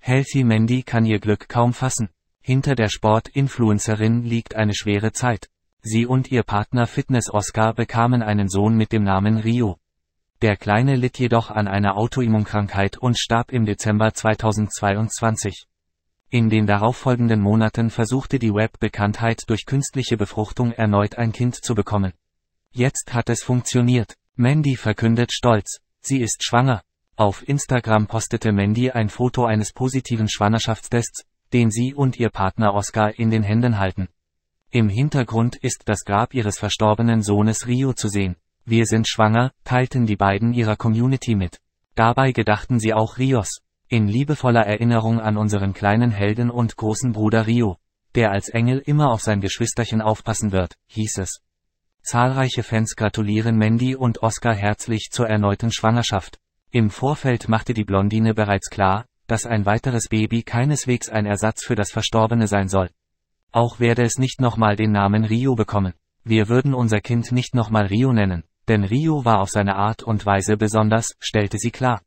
Healthy Mandy kann ihr Glück kaum fassen. Hinter der Sport-Influencerin liegt eine schwere Zeit. Sie und ihr Partner Fitness Oscar bekamen einen Sohn mit dem Namen Rio. Der Kleine litt jedoch an einer Autoimmunkrankheit und starb im Dezember 2022. In den darauffolgenden Monaten versuchte die Web-Bekanntheit durch künstliche Befruchtung erneut ein Kind zu bekommen. Jetzt hat es funktioniert. Mandy verkündet stolz, sie ist schwanger. Auf Instagram postete Mandy ein Foto eines positiven Schwangerschaftstests, den sie und ihr Partner Oscar in den Händen halten. Im Hintergrund ist das Grab ihres verstorbenen Sohnes Rio zu sehen. Wir sind schwanger, teilten die beiden ihrer Community mit. Dabei gedachten sie auch Rios. In liebevoller Erinnerung an unseren kleinen Helden und großen Bruder Rio, der als Engel immer auf sein Geschwisterchen aufpassen wird, hieß es. Zahlreiche Fans gratulieren Mandy und Oscar herzlich zur erneuten Schwangerschaft. Im Vorfeld machte die Blondine bereits klar, dass ein weiteres Baby keineswegs ein Ersatz für das Verstorbene sein soll. Auch werde es nicht nochmal den Namen Rio bekommen. Wir würden unser Kind nicht nochmal Rio nennen, denn Rio war auf seine Art und Weise besonders, stellte sie klar.